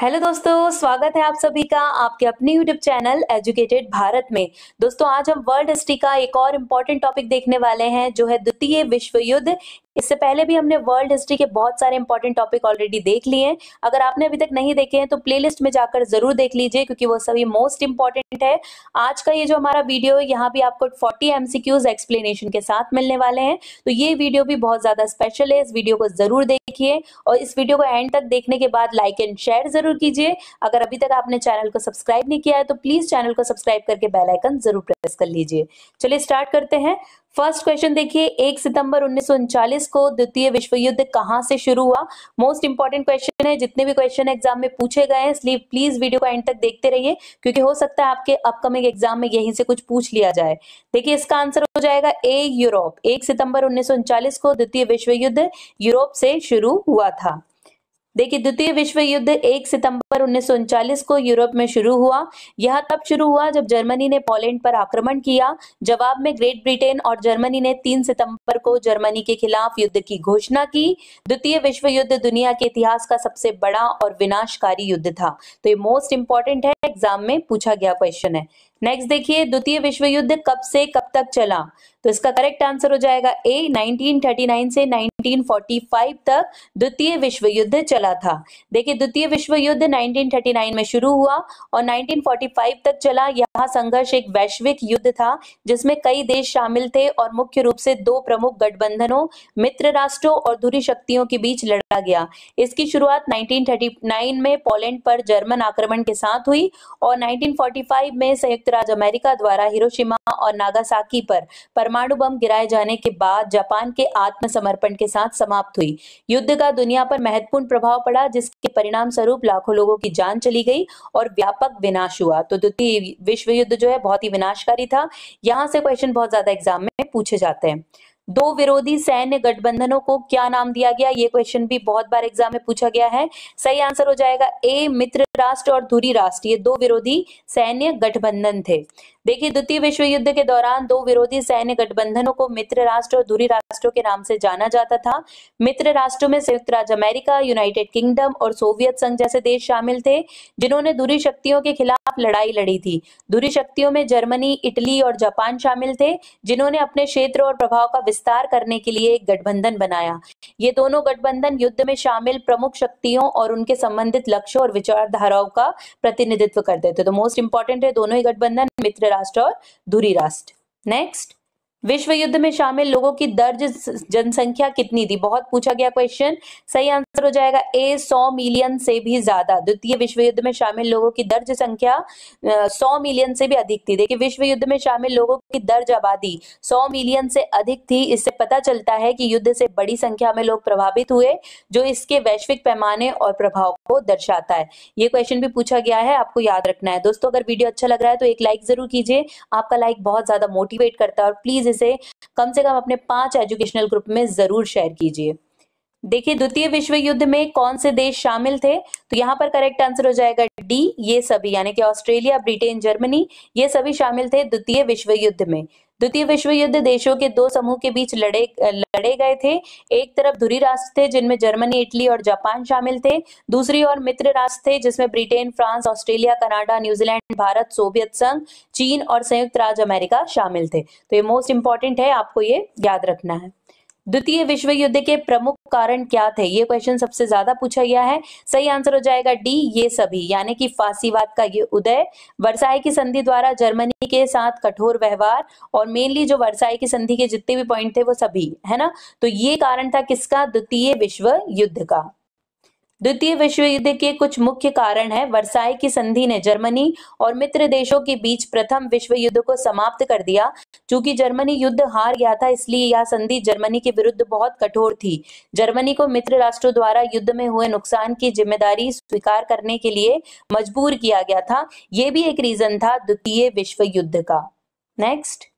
hello दोस्तों स्वागत है आप सभी का आपके अपने यूट्यूब चैनल एजुकेटेड भारत में दोस्तों आज हम वर्ल्ड हिस्ट्री का एक और इम्पोर्टेंट टॉपिक देखने वाले हैं जो है द्वितीय विश्व युद्ध इससे पहले भी हमने वर्ल्ड हिस्ट्री के बहुत सारे इंपॉर्टेंट टॉपिक ऑलरेडी देख लिए हैं अगर आपने अभी तक नहीं देखे हैं तो प्लेलिस्ट में जाकर जरूर देख लीजिए क्योंकि वो सभी मोस्ट इंपॉर्टेंट है आज का ये जो हमारा वीडियो है यहाँ भी आपको फोर्टी एमसीक्यूज एक्सप्लेनेशन के साथ मिलने वाले हैं तो ये वीडियो भी बहुत ज्यादा स्पेशल है इस वीडियो को जरूर देखिए और इस वीडियो को एंड तक देखने के बाद लाइक एंड शेयर जरूर कीजिए अगर अभी तक आपने चैनल को सब्सक्राइब नहीं किया है तो प्लीज चैनल को सब्सक्राइब करके बेलाइकन जरूर प्रेस कर लीजिए चलिए स्टार्ट करते हैं फर्स्ट क्वेश्चन देखिए एक सितंबर उन्नीस को द्वितीय विश्व युद्ध कहाँ से शुरू हुआ मोस्ट इंपॉर्टेंट क्वेश्चन है जितने भी क्वेश्चन एग्जाम में पूछे गए हैं इसलिए प्लीज वीडियो का एंड तक देखते रहिए क्योंकि हो सकता है आपके अपकमिंग एग्जाम में यहीं से कुछ पूछ लिया जाए देखिए इसका आंसर हो जाएगा ए यूरोप एक सितंबर उन्नीस को द्वितीय विश्व युद्ध यूरोप से शुरू हुआ था देखिए द्वितीय विश्व युद्ध 1 सितंबर उन्नीस को यूरोप में शुरू हुआ यह तब शुरू हुआ जब जर्मनी ने पोलैंड पर आक्रमण किया जवाब में ग्रेट ब्रिटेन और जर्मनी ने 3 सितंबर को जर्मनी के खिलाफ युद्ध की घोषणा की द्वितीय विश्व युद्ध दुनिया के इतिहास का सबसे बड़ा और विनाशकारी युद्ध था तो ये मोस्ट इंपॉर्टेंट है एग्जाम में पूछा गया क्वेश्चन है नेक्स्ट देखिए द्वितीय विश्व युद्ध कब से कब तक चला तो इसका करेक्ट आंसर हो जाएगा ए 1939 से 1945 तक द्वितीय विश्व युद्ध चला था देखिए द्वितीय विश्व युद्ध 1939 में शुरू हुआ और 1945 तक चला यह संघर्ष एक वैश्विक युद्ध था जिसमें कई देश शामिल थे और मुख्य रूप से दो प्रमुख गठबंधनों मित्र राष्ट्रों और धुरी शक्तियों के बीच लड़ा गया इसकी शुरुआत नाइनटीन में पोलैंड पर जर्मन आक्रमण के साथ हुई और नाइनटीन में संयुक्त संयुक्त राज्य अमेरिका द्वारा हिरोशिमा और नागासाकी पर परमाणु बम गिराए जाने के बाद जापान के आत्मसमर्पण के साथ समाप्त हुई युद्ध का दुनिया पर महत्वपूर्ण प्रभाव पड़ा जिसके परिणाम स्वरूप लाखों लोगों की जान चली गई और व्यापक विनाश हुआ तो द्वितीय विश्व युद्ध जो है बहुत ही विनाशकारी था यहाँ से क्वेश्चन बहुत ज्यादा एग्जाम में पूछे जाते हैं दो विरोधी सैन्य गठबंधनों को क्या नाम दिया गया ये क्वेश्चन भी बहुत बार एग्जाम में पूछा गया है सही आंसर हो जाएगा ए मित्र राष्ट्र और धुरी राष्ट्र ये दो विरोधी सैन्य गठबंधन थे देखिए द्वितीय विश्व युद्ध के दौरान दो विरोधी सैन्य गठबंधनों को मित्र राष्ट्र और धुरी राष्ट्रों के नाम से जाना जाता था मित्र राष्ट्रों में संयुक्त राज्य अमेरिका यूनाइटेड किंगडम और सोवियत संघ जैसे देश शामिल थे जिन्होंने धुरी शक्तियों के खिलाफ लड़ाई लड़ी थी धुरी शक्तियों में जर्मनी इटली और जापान शामिल थे जिन्होंने अपने क्षेत्र और प्रभाव का विस्तार करने के लिए एक गठबंधन बनाया ये दोनों गठबंधन युद्ध में शामिल प्रमुख शक्तियों और उनके संबंधित लक्ष्यों और विचारधाराओं का प्रतिनिधित्व करते थे तो मोस्ट इंपॉर्टेंट है दोनों ही गठबंधन मित्र राष्ट्र और धुरी राष्ट्र नेक्स्ट विश्व युद्ध में शामिल लोगों की दर्ज जनसंख्या कितनी थी बहुत पूछा गया क्वेश्चन सही आंसर हो जाएगा ए सौ मिलियन से भी ज्यादा द्वितीय विश्व युद्ध में शामिल लोगों की दर्ज संख्या सौ मिलियन से भी अधिक थी देखिए विश्व युद्ध में शामिल लोगों की दर्ज आबादी सौ मिलियन से अधिक थी इससे पता चलता है कि युद्ध से बड़ी संख्या में लोग प्रभावित हुए जो इसके वैश्विक पैमाने और प्रभाव को दर्शाता है ये क्वेश्चन भी पूछा गया है आपको याद रखना है दोस्तों अगर वीडियो अच्छा लग रहा है तो एक लाइक जरूर कीजिए आपका लाइक बहुत ज्यादा मोटिवेट करता है और प्लीज इसे कम से कम अपने पांच एजुकेशनल ग्रुप में जरूर शेयर कीजिए देखिए द्वितीय विश्व युद्ध में कौन से देश शामिल थे तो यहाँ पर करेक्ट आंसर हो जाएगा डी ये सभी यानी कि ऑस्ट्रेलिया ब्रिटेन जर्मनी ये सभी शामिल थे द्वितीय विश्व युद्ध में द्वितीय विश्व युद्ध देशों के दो समूह के बीच लड़े लड़े गए थे एक तरफ धुरी राष्ट्र थे जिनमें जर्मनी इटली और जापान शामिल थे दूसरी ओर मित्र राष्ट्र थे जिसमें Britain France Australia Canada New Zealand Bharat Soviet संघ चीन और संयुक्त राज्य अमेरिका शामिल थे तो ये मोस्ट इंपॉर्टेंट है आपको ये याद रखना है द्वितीय विश्व युद्ध के प्रमुख कारण क्या थे ये क्वेश्चन सबसे ज्यादा पूछा गया है सही आंसर हो जाएगा डी ये सभी यानी कि फांसीवाद का ये उदय वर्साई की संधि द्वारा जर्मनी के साथ कठोर व्यवहार और मेनली जो वर्साई की संधि के जितने भी पॉइंट थे वो सभी है ना तो ये कारण था किसका द्वितीय विश्व युद्ध का द्वितीय विश्व युद्ध के कुछ मुख्य कारण है वर्साई की संधि ने जर्मनी और मित्र देशों के बीच प्रथम विश्व युद्ध को समाप्त कर दिया चूंकि जर्मनी युद्ध हार गया था इसलिए यह संधि जर्मनी के विरुद्ध बहुत कठोर थी जर्मनी को मित्र राष्ट्रों द्वारा युद्ध में हुए नुकसान की जिम्मेदारी स्वीकार करने के लिए मजबूर किया गया था यह भी एक रीजन था द्वितीय विश्व युद्ध का नेक्स्ट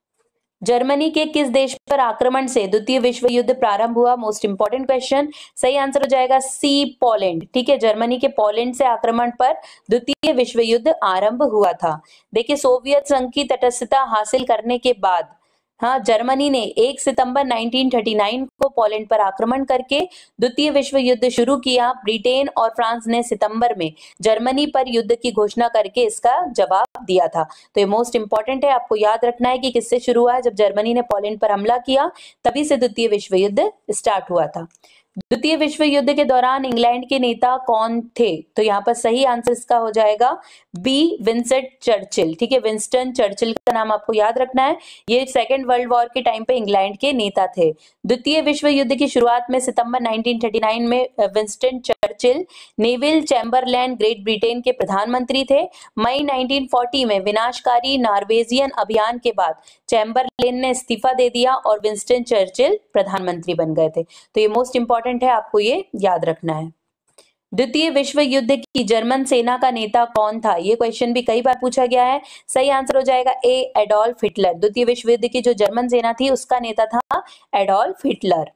जर्मनी के किस देश पर आक्रमण से द्वितीय विश्व युद्ध प्रारंभ हुआ मोस्ट इंपॉर्टेंट क्वेश्चन सही आंसर हो जाएगा सी पोलैंड ठीक है जर्मनी के पोलैंड से आक्रमण पर द्वितीय विश्व युद्ध आरंभ हुआ था देखिए सोवियत संघ की तटस्थता हासिल करने के बाद हाँ जर्मनी ने 1 सितंबर 1939 को पोलैंड पर आक्रमण करके द्वितीय विश्व युद्ध शुरू किया ब्रिटेन और फ्रांस ने सितंबर में जर्मनी पर युद्ध की घोषणा करके इसका जवाब दिया था तो ये मोस्ट इंपॉर्टेंट है आपको याद रखना है कि किससे शुरू हुआ जब जर्मनी ने पोलैंड पर हमला किया तभी से द्वितीय विश्व युद्ध स्टार्ट हुआ था द्वितीय विश्व युद्ध के दौरान इंग्लैंड के नेता कौन थे तो यहाँ पर सही आंसर इसका हो जाएगा बी विंसेंट चर्चिल ठीक है विंस्टन चर्चिल का नाम आपको याद रखना है ये सेकेंड वर्ल्ड वॉर के टाइम पे इंग्लैंड के नेता थे द्वितीय विश्व युद्ध की शुरुआत में सितंबर 1939 में Winston Churchill Neville Chamberlain Great Britain के प्रधानमंत्री थे मई 1940 में विनाशकारी नॉर्वेजियन अभियान के बाद चैम्बरलैन ने इस्तीफा दे दिया और विंस्टन चर्चिल प्रधानमंत्री बन गए थे तो ये मोस्ट इंपॉर्टेंट है आपको ये याद रखना है द्वितीय विश्व युद्ध की जर्मन सेना का नेता कौन था ये क्वेश्चन भी कई बार पूछा गया है सही आंसर हो जाएगा ए एडोल्फ हिटलर द्वितीय विश्व युद्ध की जो जर्मन सेना थी उसका नेता था Adolf Hitler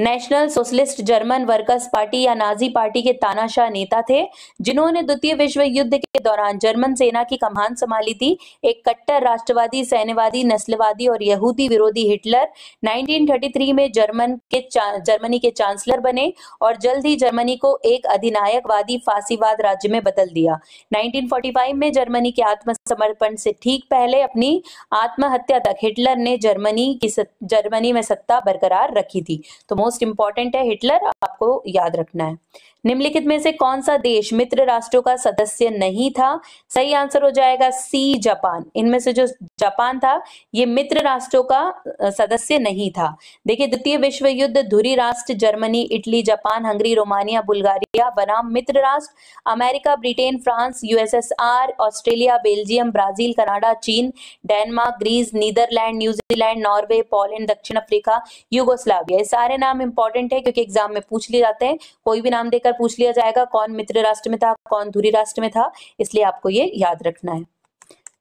National Socialist German Workers Party या नाजी पार्टी के तानाशाह नेता थे जिन्होंने द्वितीय विश्व युद्ध के दौरान जर्मन सेना की कमान संभाली थी एक कट्टर राष्ट्रवादी सैन्यवादी नस्लवादी और यहूदी विरोधी हिटलर 1933 में जर्मन के जर्मनी के चांसलर बने और जल्द ही जर्मनी को एक अधिनायकवादी फांसीवाद राज्य में बदल दिया नाइनटीन में जर्मनी के आत्मसमर्पण से ठीक पहले अपनी आत्महत्या तक हिटलर ने जर्मनी की जर्मनी में सत्ता बरकरार रखी थी तो मोस्ट इंपॉर्टेंट है हिटलर आपको याद रखना है निम्नलिखित में से कौन सा देश मित्र राष्ट्रों का सदस्य नहीं था सही आंसर हो जाएगा सी जापान इनमें से जो जापान था ये मित्र राष्ट्रों का सदस्य नहीं था देखिए द्वितीय विश्व युद्ध धुरी राष्ट्र Germany Italy Japan Hungary Romania Bulgaria बनाम मित्र राष्ट्र America Britain France USSR Australia Belgium Brazil Canada चीन Denmark Greece Netherland New Zealand Norway Poland दक्षिण अफ्रीका यूगोस्लाविया ये सारे नाम इंपॉर्टेंट है क्योंकि एग्जाम में पूछ लिए जाते हैं कोई भी नाम देकर देखकर पूछ लिया जाएगा कौन मित्र राष्ट्र में था कौन धुरी राष्ट्र में था इसलिए आपको ये याद रखना है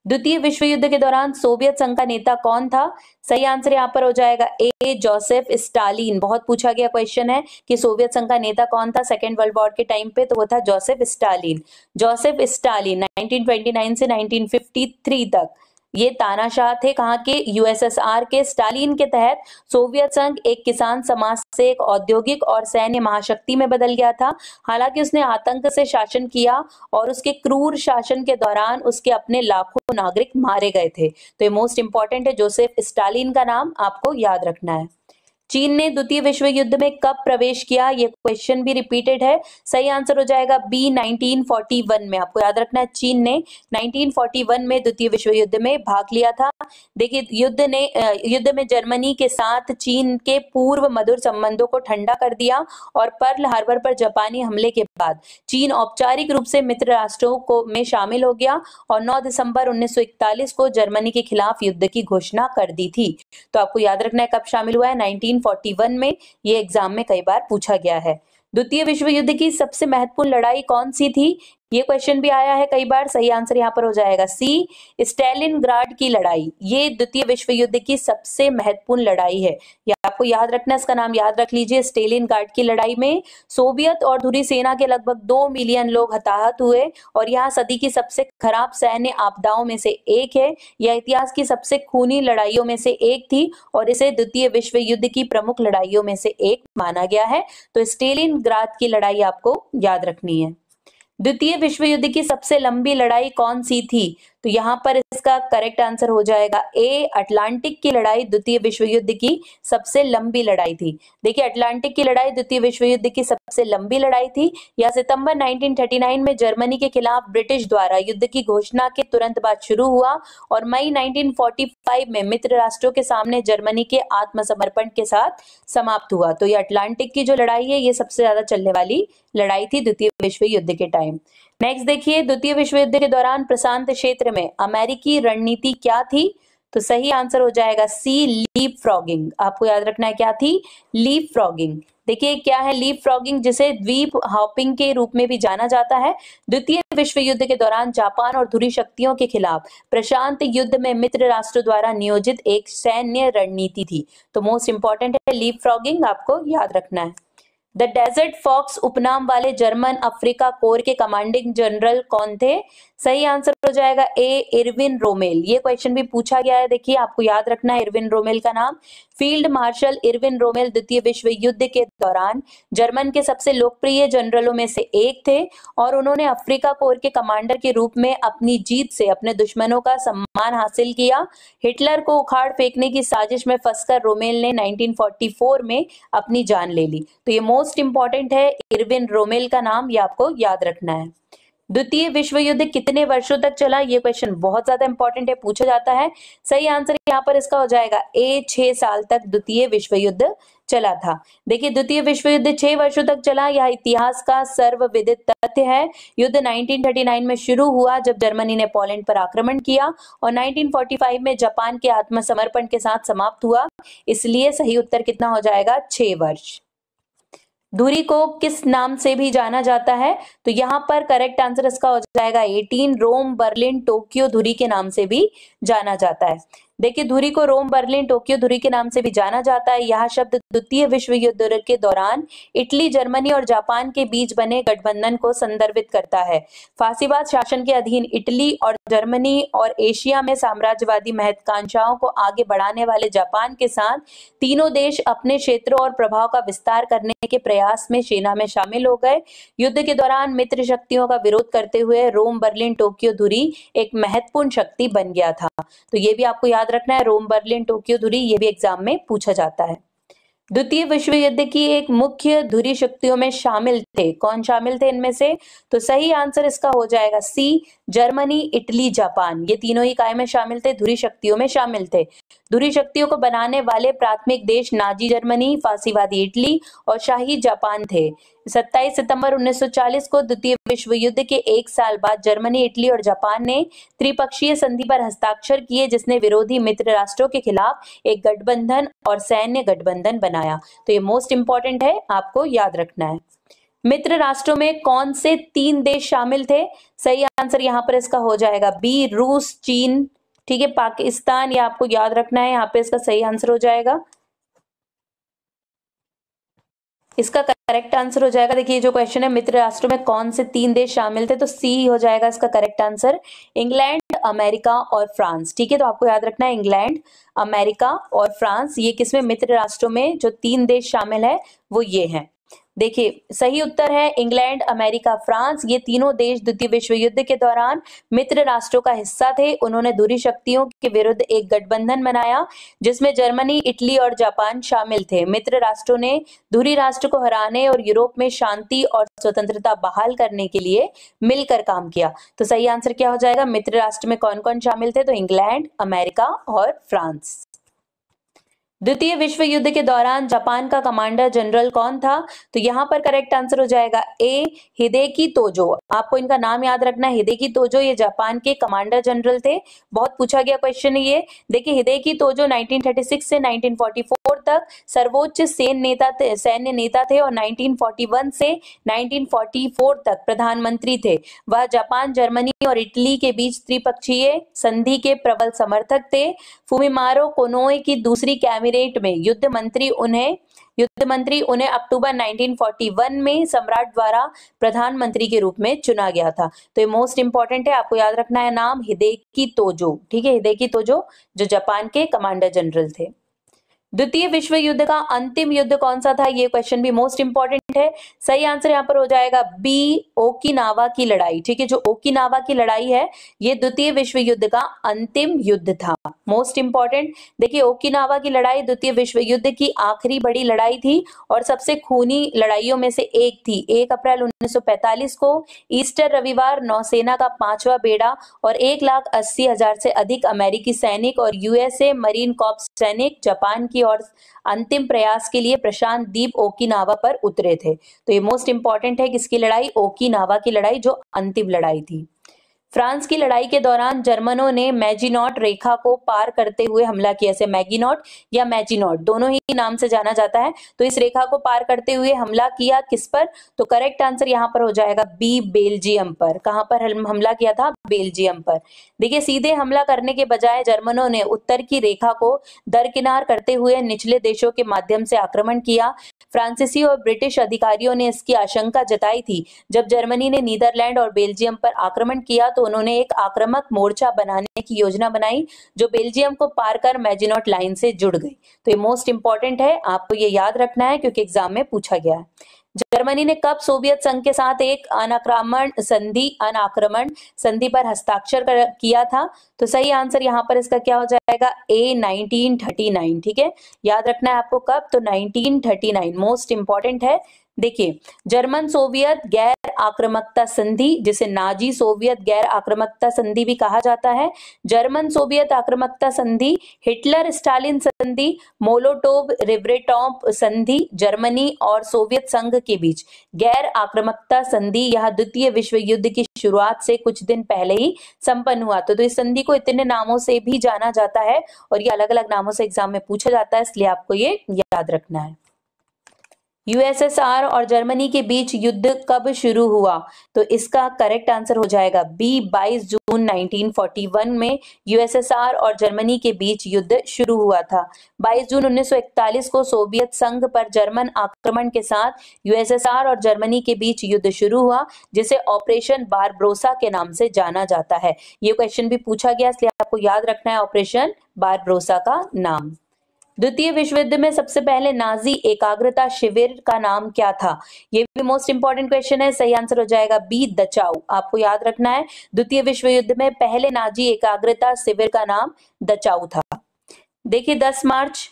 द्वितीय विश्व युद्ध के दौरान सोवियत संघ का नेता कौन था सही आंसर यहाँ पर हो जाएगा ए जोसेफ स्टालिन बहुत पूछा गया क्वेश्चन है कि सोवियत संघ का नेता कौन था सेकेंड वर्ल्ड वॉर के टाइम पे तो वो था जोसेफ स्टालिन जोसेफ स्टालिन 1929 से 1953 तक ये तानाशाह थे कहा के यूएसएसआर के स्टालिन के तहत सोवियत संघ एक किसान समाज से एक औद्योगिक और सैन्य महाशक्ति में बदल गया था हालांकि उसने आतंक से शासन किया और उसके क्रूर शासन के दौरान उसके अपने लाखों नागरिक मारे गए थे तो ये मोस्ट इंपॉर्टेंट है जोसेफ स्टालिन का नाम आपको याद रखना है चीन ने द्वितीय विश्व युद्ध में कब प्रवेश किया ये क्वेश्चन भी रिपीटेड है सही आंसर हो जाएगा बी 1941 में आपको याद रखना है चीन ने 1941 में द्वितीय विश्व युद्ध में भाग लिया था देखिए युद्ध ने युद्ध में जर्मनी के साथ चीन के पूर्व मधुर संबंधों को ठंडा कर दिया और पर्ल हार्बर पर जापानी हमले के बाद चीन औपचारिक रूप से मित्र राष्ट्रों को में शामिल हो गया और नौ दिसंबर उन्नीस को जर्मनी के खिलाफ युद्ध की घोषणा कर दी थी तो आपको याद रखना है कब शामिल हुआ है नाइनटीन 1941 में ये एग्जाम में कई बार पूछा गया है द्वितीय विश्व युद्ध की सबसे महत्वपूर्ण लड़ाई कौन सी थी ये क्वेश्चन भी आया है कई बार सही आंसर यहाँ पर हो जाएगा सी स्टेलिन की लड़ाई ये द्वितीय विश्व युद्ध की सबसे महत्वपूर्ण लड़ाई है या आपको याद रखना इसका नाम याद रख लीजिए स्टेलिन की लड़ाई में सोवियत और धुरी सेना के लगभग दो मिलियन लोग हताहत हुए और यह सदी की सबसे खराब सैन्य आपदाओं में से एक है यह इतिहास की सबसे खूनी लड़ाइयों में से एक थी और इसे द्वितीय विश्व युद्ध की प्रमुख लड़ाइयों में से एक माना गया है तो स्टेलिन की लड़ाई आपको याद रखनी है द्वितीय विश्व युद्ध की सबसे लंबी लड़ाई कौन सी थी तो यहाँ पर इसका करेक्ट आंसर हो जाएगा ए अटलांटिक की लड़ाई द्वितीय विश्व युद्ध की सबसे लंबी लड़ाई थी देखिए अटलांटिक की लड़ाई द्वितीय विश्व युद्ध की सबसे लंबी लड़ाई थी या सितंबर 1939 में जर्मनी के खिलाफ ब्रिटिश द्वारा युद्ध की घोषणा के तुरंत बाद शुरू हुआ और मई 1945 में मित्र राष्ट्रों के सामने जर्मनी के आत्मसमर्पण के साथ समाप्त हुआ तो ये अटलांटिक की जो लड़ाई है ये सबसे ज्यादा चलने वाली लड़ाई थी द्वितीय विश्व युद्ध के टाइम नेक्स्ट देखिए द्वितीय विश्व युद्ध के दौरान प्रशांत क्षेत्र में अमेरिकी रणनीति क्या थी तो सही आंसर हो जाएगा सी लीप फ्रॉगिंग आपको याद रखना है क्या थी लीप फ्रॉगिंग देखिए क्या है लीप फ्रॉगिंग जिसे द्वीप हॉपिंग के रूप में भी जाना जाता है द्वितीय विश्व युद्ध के दौरान जापान और धुरी शक्तियों के खिलाफ प्रशांत युद्ध में मित्र राष्ट्र द्वारा नियोजित एक सैन्य रणनीति थी तो मोस्ट इंपॉर्टेंट है लीप फ्रॉगिंग आपको याद रखना है द डेजर्ट फॉक्स उपनाम वाले जर्मन अफ्रीका कोर के कमांडिंग जनरल कौन थे सही आंसर हो जाएगा ए इरविन रोमेल ये क्वेश्चन भी पूछा गया है देखिए आपको याद रखना है इरविन रोमेल का नाम फील्ड मार्शल इरविन रोमेल द्वितीय विश्व युद्ध के दौरान जर्मन के सबसे लोकप्रिय जनरलों में से एक थे और उन्होंने अफ्रीका कोर के कमांडर के रूप में अपनी जीत से अपने दुश्मनों का सम्मान हासिल किया हिटलर को उखाड़ फेंकने की साजिश में फंसकर रोमेल ने नाइनटीन में अपनी जान ले ली तो ये मोस्ट इंपॉर्टेंट है इरविन रोमेल का नाम ये आपको याद रखना है द्वितीय विश्व युद्ध कितने वर्षों तक चला ये क्वेश्चन बहुत ज्यादा इंपॉर्टेंट है पूछा जाता है सही आंसर यहाँ पर इसका हो जाएगा ए छह साल तक द्वितीय विश्व युद्ध चला था देखिए द्वितीय विश्व युद्ध छह वर्षों तक चला यह इतिहास का सर्वविदित तथ्य है युद्ध 1939 में शुरू हुआ जब जर्मनी ने पोलैंड पर आक्रमण किया और 1945 में जापान के आत्मसमर्पण के साथ समाप्त हुआ इसलिए सही उत्तर कितना हो जाएगा छह वर्ष धुरी को किस नाम से भी जाना जाता है तो यहाँ पर करेक्ट आंसर इसका हो जाएगा 18 रोम बर्लिन टोक्यो धुरी के नाम से भी जाना जाता है देखिए धुरी को रोम बर्लिन टोक्यो धुरी के नाम से भी जाना जाता है यह शब्द द्वितीय विश्व युद्ध के दौरान इटली जर्मनी और जापान के बीच बने गठबंधन को संदर्भित करता है फांसीवाद शासन के अधीन इटली और जर्मनी और एशिया में साम्राज्यवादी महत्वाकांक्षाओं को आगे बढ़ाने वाले जापान के साथ तीनों देश अपने क्षेत्रों और प्रभाव का विस्तार करने के प्रयास में सेना में शामिल हो गए युद्ध के दौरान मित्र शक्तियों का विरोध करते हुए रोम बर्लिन टोक्यो धुरी एक महत्वपूर्ण शक्ति बन गया था तो ये भी आपको याद याद रखना है रोम बर्लिन टोक्यो धुरी ये भी एग्जाम में पूछा जाता है द्वितीय विश्व युद्ध की एक मुख्य धुरी शक्तियों में शामिल थे कौन शामिल थे इनमें से तो सही आंसर इसका हो जाएगा सी जर्मनी इटली जापान ये तीनों ही काय में शामिल थे धुरी शक्तियों में शामिल थे धुरी शक्तियों को बनाने वाले प्राथमिक देश नाजी जर्मनी फांसीवादी इटली और शाही जापान थे 27 सितंबर 1940 को द्वितीय विश्व युद्ध के एक साल बाद जर्मनी इटली और जापान ने त्रिपक्षीय संधि पर हस्ताक्षर किए जिसने विरोधी मित्र राष्ट्रों के खिलाफ एक गठबंधन और सैन्य गठबंधन बनाया तो ये मोस्ट इंपॉर्टेंट है आपको याद रखना है मित्र राष्ट्रों में कौन से तीन देश शामिल थे सही आंसर यहाँ पर इसका हो जाएगा बी रूस चीन ठीक है पाकिस्तान ये आपको याद रखना है यहाँ पे इसका सही आंसर हो जाएगा इसका करेक्ट आंसर हो जाएगा देखिए जो क्वेश्चन है मित्र राष्ट्र में कौन से तीन देश शामिल थे तो सी हो जाएगा इसका करेक्ट आंसर इंग्लैंड अमेरिका और फ्रांस ठीक है तो आपको याद रखना है इंग्लैंड अमेरिका और फ्रांस ये किसमें मित्र राष्ट्रों में जो तीन देश शामिल है वो ये है देखिए सही उत्तर है इंग्लैंड अमेरिका फ्रांस ये तीनों देश द्वितीय विश्व युद्ध के दौरान मित्र राष्ट्रों का हिस्सा थे उन्होंने दूरी शक्तियों के विरुद्ध एक गठबंधन बनाया जिसमें जर्मनी इटली और जापान शामिल थे मित्र राष्ट्रों ने दूरी राष्ट्र को हराने और यूरोप में शांति और स्वतंत्रता बहाल करने के लिए मिलकर काम किया तो सही आंसर क्या हो जाएगा मित्र राष्ट्र में कौन कौन शामिल थे तो इंग्लैंड अमेरिका और फ्रांस द्वितीय विश्व युद्ध के दौरान जापान का कमांडर जनरल कौन था तो यहाँ पर करेक्ट आंसर हो जाएगा ए हिदेकी तोजो आपको इनका नाम याद रखना है हिदेकी तोजो ये जापान के कमांडर जनरल थे बहुत पूछा गया क्वेश्चन ये देखिए हिदेकी तोजो 1936 से 1944 तक सर्वोच्च सैन्य नेता सैन्य नेता थे और नाइनटीन से नाइनटीन तक प्रधानमंत्री थे वह जापान जर्मनी और इटली के बीच त्रिपक्षीय संधि के प्रबल समर्थक थे फुमिमारो कोनोए की दूसरी कैबिनेट अमीरेट में युद्ध मंत्री उन्हें युद्ध मंत्री उन्हें अक्टूबर 1941 में सम्राट द्वारा प्रधानमंत्री के रूप में चुना गया था तो ये मोस्ट इंपॉर्टेंट है आपको याद रखना है नाम हिदेकी तोजो ठीक है हिदेकी तोजो जो जापान के कमांडर जनरल थे द्वितीय विश्व युद्ध का अंतिम युद्ध कौन सा था ये क्वेश्चन भी मोस्ट इंपॉर्टेंट है सही आंसर यहाँ पर हो जाएगा बी ओकिनावा की लड़ाई ठीक है जो ओकिनावा की लड़ाई है ये द्वितीय विश्व युद्ध का अंतिम युद्ध था मोस्ट इंपॉर्टेंट देखिए ओकिनावा की लड़ाई द्वितीय विश्व युद्ध की आखिरी बड़ी लड़ाई थी और सबसे खूनी लड़ाइयों में से एक थी एक अप्रैल उन्नीस को ईस्टर रविवार नौसेना का पांचवा बेड़ा और एक लाख अस्सी हजार से अधिक अमेरिकी सैनिक और यूएसए मरीन कॉप सैनिक जापान की की और अंतिम प्रयास के लिए प्रशांत दीप ओकिनावा पर उतरे थे तो ये मोस्ट इंपॉर्टेंट है किसकी लड़ाई ओकिनावा की लड़ाई जो अंतिम लड़ाई थी फ्रांस की लड़ाई के दौरान जर्मनों ने मैजिनॉट रेखा को पार करते हुए हमला किया से मैगिनॉट या मैजिनॉट दोनों ही नाम से जाना जाता है तो इस रेखा को पार करते हुए हमला किया किस पर तो करेक्ट आंसर यहाँ पर हो जाएगा बी बेल्जियम पर कहां पर हमला किया था बेल्जियम पर देखिए सीधे हमला करने के बजाय जर्मनों ने उत्तर की रेखा को दरकिनार करते हुए निचले देशों के माध्यम से आक्रमण किया फ्रांसीसी और ब्रिटिश अधिकारियों ने इसकी आशंका जताई थी जब जर्मनी ने नीदरलैंड और बेल्जियम पर आक्रमण किया तो उन्होंने एक आक्रामक मोर्चा बनाने की योजना बनाई जो बेल्जियम को पार कर मैजिनोट लाइन से जुड़ गई तो ये मोस्ट इंपॉर्टेंट है आपको ये याद रखना है क्योंकि एग्जाम में पूछा गया है जर्मनी ने कब सोवियत संघ के साथ एक अनाक्रमण संधि अनाक्रमण संधि पर हस्ताक्षर कर, किया था तो सही आंसर यहाँ पर इसका क्या हो जाएगा ए 1939 ठीक है याद रखना है आपको कब तो 1939 मोस्ट इंपॉर्टेंट है देखिए जर्मन सोवियत गैर आक्रमकता संधि जिसे नाजी सोवियत गैर आक्रमकता संधि भी कहा जाता है जर्मन सोवियत आक्रमकता संधि हिटलर स्टालिन संधि मोलोटोव रिवरेटॉप संधि जर्मनी और सोवियत संघ के बीच गैर आक्रमकता संधि यह द्वितीय विश्व युद्ध की शुरुआत से कुछ दिन पहले ही संपन्न हुआ तो, तो इस संधि को इतने नामों से भी जाना जाता है और ये अलग अलग नामों से एग्जाम में पूछा जाता है इसलिए आपको ये याद रखना है यूएसएसआर और जर्मनी के बीच युद्ध कब शुरू हुआ तो इसका करेक्ट आंसर हो जाएगा बी 22 जून 1941 में यूएसएसआर और जर्मनी के बीच युद्ध शुरू हुआ था 22 जून 1941 को सोवियत संघ पर जर्मन आक्रमण के साथ यूएसएसआर और जर्मनी के बीच युद्ध शुरू हुआ जिसे ऑपरेशन बारब्रोसा के नाम से जाना जाता है ये क्वेश्चन भी पूछा गया इसलिए आपको याद रखना है ऑपरेशन बारब्रोसा का नाम द्वितीय विश्व युद्ध में सबसे पहले नाजी एकाग्रता शिविर का नाम क्या था ये भी मोस्ट इंपॉर्टेंट क्वेश्चन है सही आंसर हो जाएगा बी दचाऊ आपको याद रखना है द्वितीय विश्व युद्ध में पहले नाजी एकाग्रता शिविर का नाम दचाऊ था देखिए 10 मार्च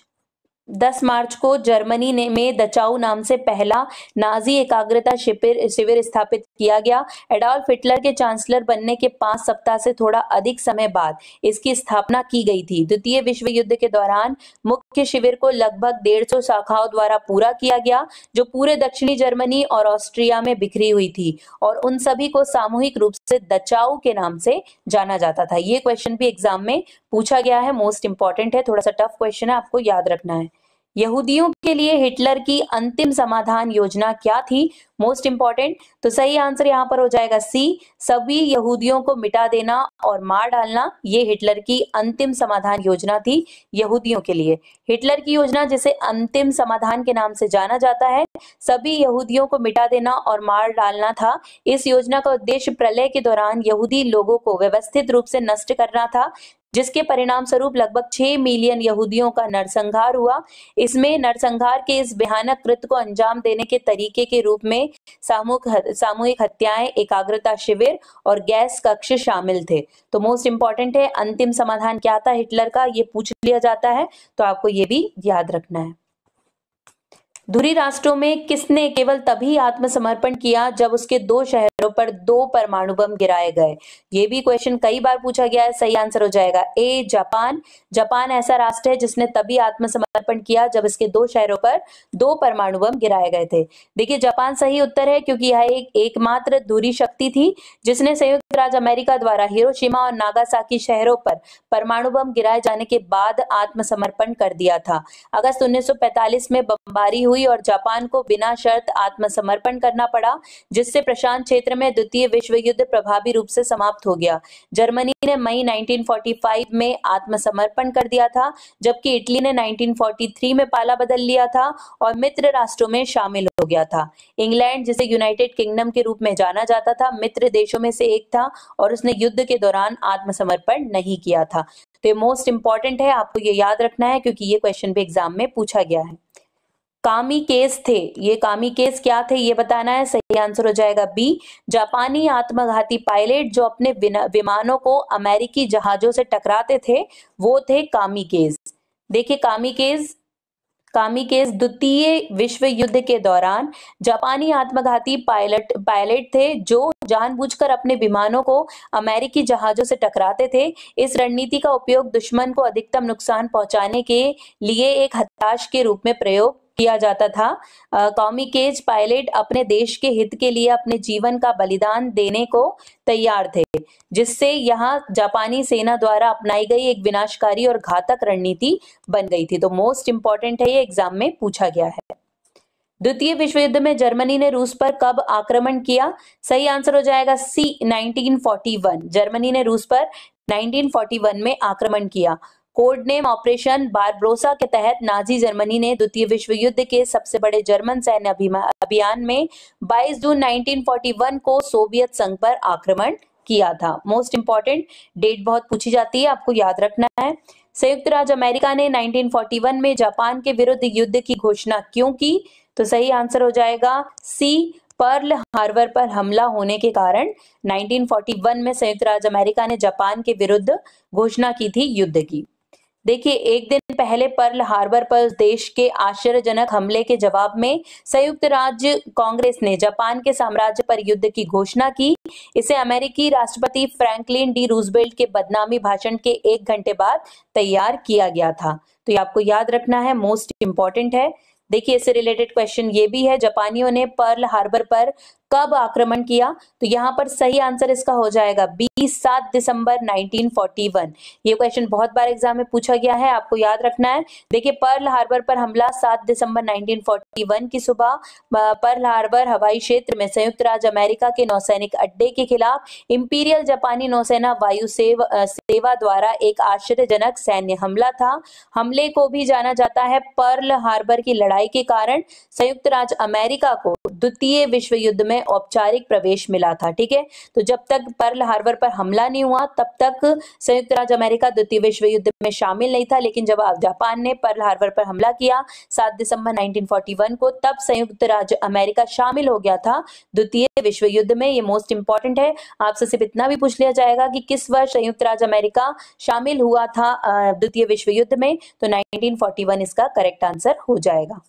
10 मार्च को जर्मनी ने में दचाऊ नाम से पहला नाजी एकाग्रता शिविर शिविर स्थापित किया गया एडॉल्फ हिटलर के चांसलर बनने के पांच सप्ताह से थोड़ा अधिक समय बाद इसकी स्थापना की गई थी द्वितीय विश्व युद्ध के दौरान मुख्य शिविर को लगभग डेढ़ सौ शाखाओं द्वारा पूरा किया गया जो पूरे दक्षिणी जर्मनी और ऑस्ट्रिया में बिखरी हुई थी और उन सभी को सामूहिक रूप से दचाऊ के नाम से जाना जाता था ये क्वेश्चन भी एग्जाम में पूछा गया है मोस्ट इंपॉर्टेंट है थोड़ा सा टफ क्वेश्चन है आपको याद रखना है यहूदियों के लिए हिटलर की अंतिम समाधान योजना क्या थी मोस्ट इंपॉर्टेंट तो सही आंसर यहाँ पर हो जाएगा सी सभी यहूदियों को मिटा देना और मार डालना ये हिटलर की अंतिम समाधान योजना थी यहूदियों के लिए हिटलर की योजना जिसे अंतिम समाधान के नाम से जाना जाता है सभी यहूदियों को मिटा देना और मार डालना था इस योजना का उद्देश्य प्रलय के दौरान यहूदी लोगों को व्यवस्थित रूप से नष्ट करना था जिसके परिणाम स्वरूप लगभग छह मिलियन यहूदियों का नरसंहार हुआ इसमें नरसंहार के इस भयानक कृत को अंजाम देने के तरीके के रूप में सामूहिक हत्याएं एकाग्रता शिविर और गैस कक्ष शामिल थे तो मोस्ट इंपॉर्टेंट है अंतिम समाधान क्या था हिटलर का ये पूछ लिया जाता है तो आपको ये भी याद रखना है धुरी राष्ट्रों में किसने केवल तभी आत्मसमर्पण किया जब उसके दो शहरों पर दो परमाणु बम गिराए गए ये भी क्वेश्चन कई बार पूछा गया है सही आंसर हो जाएगा ए जापान जापान ऐसा राष्ट्र है जिसने तभी आत्मसमर्पण किया जब इसके दो शहरों पर दो परमाणु बम गिराए गए थे देखिए जापान सही उत्तर है क्योंकि यह एक एकमात्र धुरी शक्ति थी जिसने संयुक्त राज्य अमेरिका द्वारा हिरोशिमा और नागासाकी शहरों पर परमाणु बम गिराए जाने के बाद आत्मसमर्पण कर दिया था अगस्त उन्नीस में बमबारी हुई हुई और जापान को बिना शर्त आत्मसमर्पण करना पड़ा जिससे प्रशांत क्षेत्र में द्वितीय विश्व युद्ध प्रभावी रूप से समाप्त हो गया जर्मनी ने मई 1945 में आत्मसमर्पण कर दिया था जबकि इटली ने 1943 में पाला बदल लिया था और मित्र राष्ट्रों में शामिल हो गया था इंग्लैंड जिसे यूनाइटेड किंगडम के रूप में जाना जाता था मित्र देशों में से एक था और उसने युद्ध के दौरान आत्मसमर्पण नहीं किया था तो ये मोस्ट इंपॉर्टेंट है आपको ये याद रखना है क्योंकि ये क्वेश्चन भी एग्जाम में पूछा गया है कामी केस थे ये कामी केस क्या थे ये बताना है सही आंसर हो जाएगा बी जापानी आत्मघाती पायलट जो अपने विमानों को अमेरिकी जहाजों से टकराते थे वो थे कामी केस देखिए कामी केस कामी केस द्वितीय विश्व युद्ध के दौरान जापानी आत्मघाती पायलट पायलट थे जो जानबूझकर अपने विमानों को अमेरिकी जहाजों से टकराते थे इस रणनीति का उपयोग दुश्मन को अधिकतम नुकसान पहुंचाने के लिए एक हताश के रूप में प्रयोग किया जाता था केज पायलट अपने देश के हित के लिए अपने जीवन का बलिदान देने को तैयार थे जिससे यहाँ जापानी सेना द्वारा अपनाई गई एक विनाशकारी और घातक रणनीति बन गई थी तो मोस्ट इंपॉर्टेंट है ये एग्जाम में पूछा गया है द्वितीय विश्व युद्ध में जर्मनी ने रूस पर कब आक्रमण किया सही आंसर हो जाएगा सी 1941 जर्मनी ने रूस पर 1941 में आक्रमण किया कोड नेम ऑपरेशन बारब्रोसा के तहत नाजी जर्मनी ने द्वितीय विश्व युद्ध के सबसे बड़े जर्मन सैन्य अभियान में 22 जून 1941 को सोवियत संघ पर आक्रमण किया था मोस्ट इंपॉर्टेंट डेट बहुत पूछी जाती है आपको याद रखना है संयुक्त राज्य अमेरिका ने 1941 में जापान के विरुद्ध युद्ध की घोषणा क्यों की तो सही आंसर हो जाएगा सी पर्ल हार्बर पर हमला होने के कारण 1941 में संयुक्त राज्य अमेरिका ने जापान के विरुद्ध घोषणा की थी युद्ध की देखिए एक दिन पहले पर्ल हार्बर पर देश के आश्चर्यजनक हमले के जवाब में संयुक्त राज्य कांग्रेस ने जापान के साम्राज्य पर युद्ध की घोषणा की इसे अमेरिकी राष्ट्रपति फ्रैंकलिन डी रूजबेल्ट के बदनामी भाषण के एक घंटे बाद तैयार किया गया था तो ये आपको याद रखना है मोस्ट इम्पॉर्टेंट है देखिए इससे रिलेटेड क्वेश्चन ये भी है जापानियों ने पर्ल हार्बर पर कब आक्रमण किया तो यहाँ पर सही आंसर इसका हो जाएगा बीस सात दिसंबर 1941 ये क्वेश्चन बहुत बार एग्जाम में पूछा गया है आपको याद रखना है देखिए पर्ल हार्बर पर हमला सात दिसंबर 1941 की सुबह पर्ल हार्बर हवाई क्षेत्र में संयुक्त राज्य अमेरिका के नौसैनिक अड्डे के खिलाफ इंपीरियल जापानी नौसेना वायु सेव, सेवा द्वारा एक आश्चर्यजनक सैन्य हमला था हमले को भी जाना जाता है पर्ल हार्बर की लड़ाई के कारण संयुक्त राज्य अमेरिका को द्वितीय विश्व युद्ध में उन्हें औपचारिक प्रवेश मिला था ठीक है तो जब तक पर्ल हार्बर पर हमला नहीं हुआ तब तक संयुक्त राज्य अमेरिका द्वितीय विश्व युद्ध में शामिल नहीं था लेकिन जब जापान ने पर्ल हार्बर पर हमला किया सात दिसंबर नाइनटीन को तब संयुक्त राज्य अमेरिका शामिल हो गया था द्वितीय विश्व युद्ध में ये मोस्ट इंपॉर्टेंट है आपसे सिर्फ इतना भी पूछ लिया जाएगा कि किस वर्ष संयुक्त राज्य अमेरिका शामिल हुआ था द्वितीय विश्व युद्ध में तो 1941 इसका करेक्ट आंसर हो जाएगा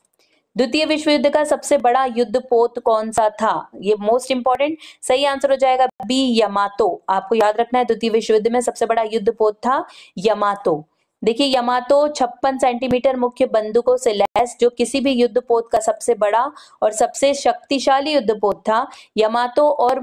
द्वितीय विश्व युद्ध का सबसे बड़ा युद्ध पोत कौन सा था ये मोस्ट इंपॉर्टेंट सही आंसर हो जाएगा बी यमातो आपको याद रखना है द्वितीय विश्व युद्ध में सबसे बड़ा युद्ध पोत था यमातो देखिए यमातो छप्पन सेंटीमीटर मुख्य बंदूकों से लैस जो किसी भी युद्धपोत का सबसे बड़ा और सबसे शक्तिशाली युद्धपोत था यमातो और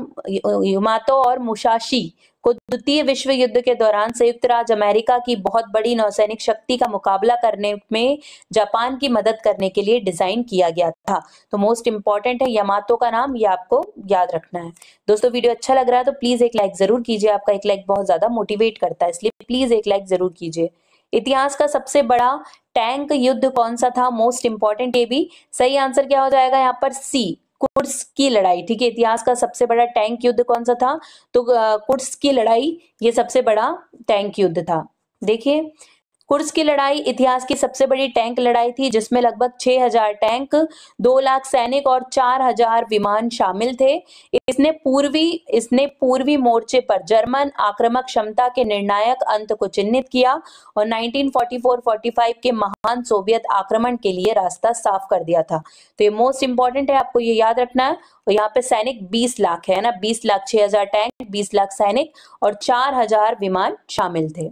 यमातो और मुशाशी को द्वितीय विश्व युद्ध के दौरान संयुक्त राज्य अमेरिका की बहुत बड़ी नौसैनिक शक्ति का मुकाबला करने में जापान की मदद करने के लिए डिजाइन किया गया था तो मोस्ट इंपॉर्टेंट है यमातो का नाम ये आपको याद रखना है दोस्तों वीडियो अच्छा लग रहा है तो प्लीज एक लाइक जरूर कीजिए आपका एक लाइक बहुत ज्यादा मोटिवेट करता है इसलिए प्लीज एक लाइक जरूर कीजिए इतिहास का सबसे बड़ा टैंक युद्ध कौन सा था मोस्ट इंपॉर्टेंट ये भी सही आंसर क्या हो जाएगा यहाँ पर सी कुर्स की लड़ाई ठीक है इतिहास का सबसे बड़ा टैंक युद्ध कौन सा था तो कुर्स की लड़ाई ये सबसे बड़ा टैंक युद्ध था देखिए कुर्स की लड़ाई इतिहास की सबसे बड़ी टैंक लड़ाई थी जिसमें लगभग 6000 टैंक 2 लाख सैनिक और 4000 विमान शामिल थे इसने पूर्वी इसने पूर्वी मोर्चे पर जर्मन आक्रमक क्षमता के निर्णायक अंत को चिन्हित किया और 1944-45 के महान सोवियत आक्रमण के लिए रास्ता साफ कर दिया था तो ये मोस्ट इंपॉर्टेंट है आपको ये याद रखना है और यहाँ पे सैनिक 20 लाख है ना 20 लाख 6000 टैंक 20 लाख सैनिक और 4000 विमान शामिल थे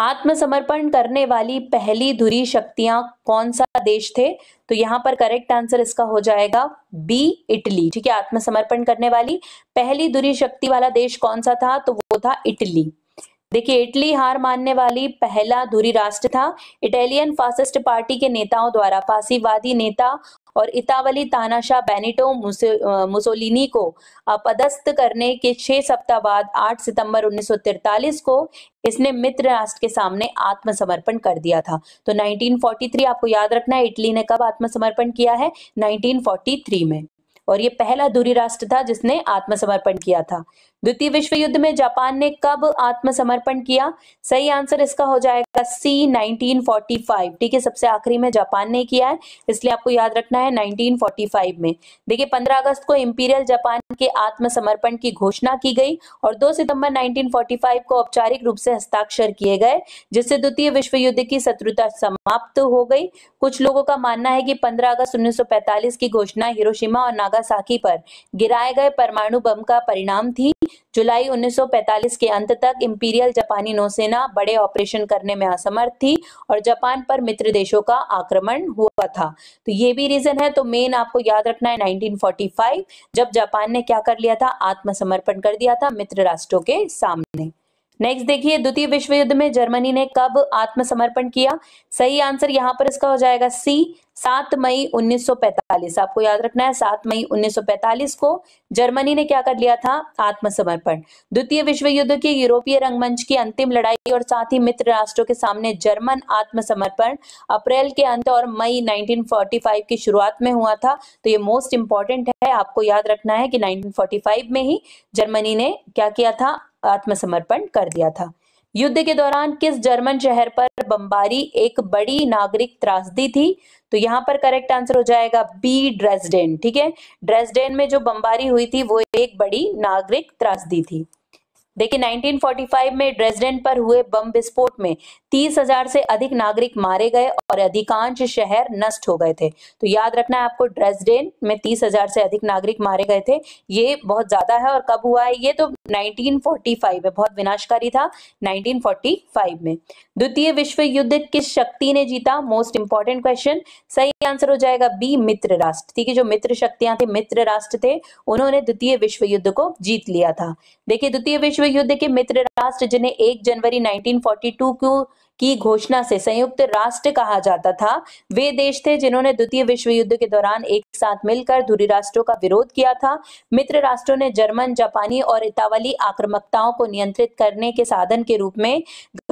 आत्मसमर्पण करने वाली पहली धुरी शक्तियां कौन सा देश थे तो यहां पर करेक्ट आंसर इसका हो जाएगा बी इटली ठीक है आत्मसमर्पण करने वाली पहली धुरी शक्ति वाला देश कौन सा था तो वो था इटली देखिए इटली हार मानने वाली पहला धुरी राष्ट्र था इटालियन फासिस्ट पार्टी के नेताओं द्वारा फासीवादी नेता और इतावली तानाशाह बेनिटो मुसोलिनी को अपदस्थ करने के छह सप्ताह बाद 8 सितंबर 1943 को इसने मित्र राष्ट्र के सामने आत्मसमर्पण कर दिया था तो 1943 आपको याद रखना है इटली ने कब आत्मसमर्पण किया है 1943 में और ये पहला दूरी राष्ट्र था जिसने आत्मसमर्पण किया था द्वितीय विश्व युद्ध में जापान ने कब आत्मसमर्पण किया सही आंसर इसका हो जाएगा सी 1945 ठीक है सबसे आखिरी में जापान ने किया है इसलिए आपको याद रखना है 1945 में देखिए 15 अगस्त को इंपीरियल जापान के आत्मसमर्पण की घोषणा की गई और 2 सितंबर 1945 को औपचारिक रूप से हस्ताक्षर किए गए जिससे द्वितीय विश्व युद्ध की शत्रुता समाप्त हो गई कुछ लोगों का मानना है कि पंद्रह अगस्त उन्नीस की घोषणा हिरोशिमा और नागासाकी पर गिराए गए परमाणु बम का परिणाम थी जुलाई 1945 के अंत तक इंपीरियल जापानी नौसेना बड़े ऑपरेशन करने में असमर्थ थी और जापान पर मित्र देशों का आक्रमण हुआ था तो ये भी रीजन है तो मेन आपको याद रखना है 1945 जब जापान ने क्या कर लिया था आत्मसमर्पण कर दिया था मित्र राष्ट्रों के सामने नेक्स्ट देखिए द्वितीय विश्व युद्ध में जर्मनी ने कब आत्मसमर्पण किया सही आंसर यहाँ पर इसका हो जाएगा सी सात मई 1945 आपको याद रखना है सात मई 1945 को जर्मनी ने क्या कर लिया था आत्मसमर्पण द्वितीय विश्व युद्ध के यूरोपीय रंगमंच की अंतिम लड़ाई और साथ ही मित्र राष्ट्रों के सामने जर्मन आत्मसमर्पण अप्रैल के अंत और मई 1945 की शुरुआत में हुआ था तो ये मोस्ट इंपॉर्टेंट है आपको याद रखना है कि 1945 में ही जर्मनी ने क्या किया था आत्मसमर्पण कर दिया था युद्ध के दौरान किस जर्मन शहर पर बमबारी एक बड़ी नागरिक त्रासदी थी तो यहाँ पर करेक्ट आंसर हो जाएगा बी ड्रेसडेन ठीक है ड्रेसडेन में जो बमबारी हुई थी वो एक बड़ी नागरिक त्रासदी थी देखिए 1945 में ड्रेसडेन पर हुए बम विस्फोट में तीस हजार से अधिक नागरिक मारे गए और अधिकांश शहर नष्ट हो गए थे तो याद रखना है आपको ड्रेसडेन में तीस हजार से अधिक नागरिक मारे गए थे ये बहुत ज्यादा है और कब हुआ है ये तो 1945 है बहुत विनाशकारी था 1945 में द्वितीय विश्व युद्ध किस शक्ति ने जीता मोस्ट इंपॉर्टेंट क्वेश्चन सही आंसर हो जाएगा बी मित्र राष्ट्र ठीक है जो मित्र शक्तियां थे मित्र राष्ट्र थे उन्होंने द्वितीय विश्व युद्ध को जीत लिया था देखिए द्वितीय विश्व युद्ध के मित्र राष्ट्र जिन्हें एक जनवरी 1942 को की घोषणा से संयुक्त राष्ट्र कहा जाता था वे देश थे जिन्होंने द्वितीय विश्व युद्ध के दौरान एक साथ मिलकर धुरी राष्ट्रों का विरोध किया था मित्र राष्ट्रों ने जर्मन जापानी और इतावली आक्रमकताओं को नियंत्रित करने के साधन के रूप में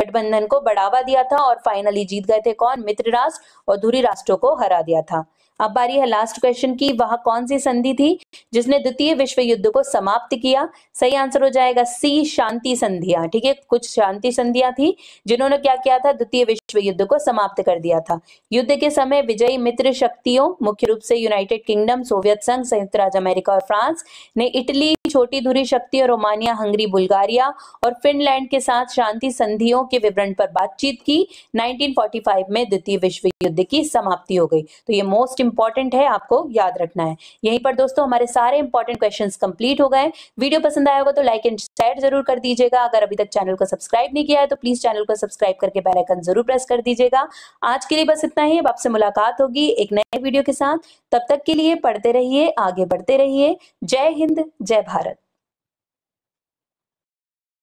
गठबंधन को बढ़ावा दिया था और फाइनली जीत गए थे कौन मित्र राष्ट्र और धुरी राष्ट्रों को हरा दिया था अब बारी है लास्ट क्वेश्चन की वह कौन सी संधि थी जिसने द्वितीय विश्व युद्ध को समाप्त किया सही आंसर हो जाएगा सी शांति संधिया ठीक है कुछ शांति संधिया थी जिन्होंने क्या किया था द्वितीय विश्व युद्ध को समाप्त कर दिया था युद्ध के समय विजयी मित्र शक्तियों मुख्य रूप से यूनाइटेड किंगडम सोवियत संघ संयुक्त राज्य अमेरिका और फ्रांस ने इटली छोटी धुरी शक्ति और रोमानिया हंगरी बुल्गारिया और फिनलैंड के साथ शांति संधियों के विवरण पर बातचीत की 1945 में द्वितीय विश्व युद्ध की समाप्ति हो गई तो ये मोस्ट इंपॉर्टेंट है आपको याद रखना है यहीं पर दोस्तों हमारे सारे इंपॉर्टेंट क्वेश्चन कंप्लीट हो गए वीडियो पसंद आया होगा तो लाइक एंड शेयर जरूर कर दीजिएगा अगर अभी तक चैनल को सब्सक्राइब नहीं किया है तो प्लीज चैनल को सब्सक्राइब करके बेलाइकन जरूर प्रेस कर दीजिएगा आज के लिए बस इतना ही अब आपसे मुलाकात होगी एक नए वीडियो के साथ तब तक के लिए पढ़ते रहिए आगे बढ़ते रहिए जय हिंद जय भारत